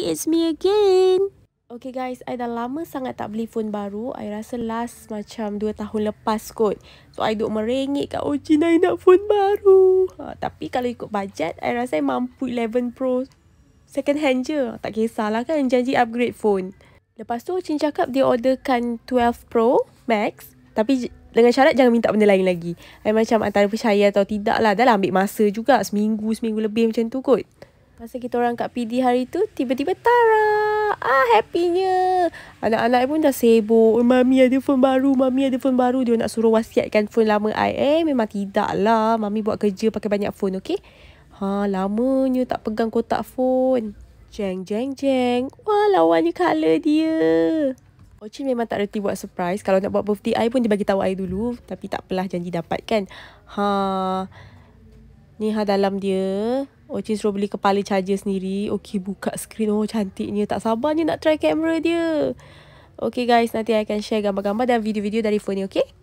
it's me again. Okay guys, I dah lama sangat tak beli phone baru. I rasa last macam 2 tahun lepas kot. So, I duk merengik kat Ojin oh, I nak phone baru. Ha, tapi kalau ikut bajet, I rasa I mampu 11 Pro second hand je. Tak kisahlah kan janji upgrade phone. Lepas tu Ojin cakap dia orderkan 12 Pro Max. Tapi dengan syarat jangan minta benda lain lagi. I macam antara percaya atau tidak lah. Dah lah ambil masa juga. Seminggu, seminggu lebih macam tu kot. Masa kita orang kat PD hari tu, tiba-tiba Tara. Ah, happynya. Anak-anak pun dah sibuk. Oh, mami ada phone baru, mami ada phone baru. Dia nak suruh wasiatkan phone lama I. Eh, memang tidak lah. Mami buat kerja pakai banyak phone, okay Ha, lamanya tak pegang kotak phone. Jeng, jeng, jeng. Wah, lawannya colour dia. Ochi memang tak reti buat surprise. Kalau nak buat birthday, I pun dia bagi tahu I dulu. Tapi tak takpelah janji dapat kan. Ha, ni ha dalam dia. Ochin oh, suruh beli kepala charger sendiri. Okey, buka skrin. Oh, cantiknya. Tak sabar ni nak try kamera dia. Okey guys. Nanti I akan share gambar-gambar dan video-video dari phone ni, Okey.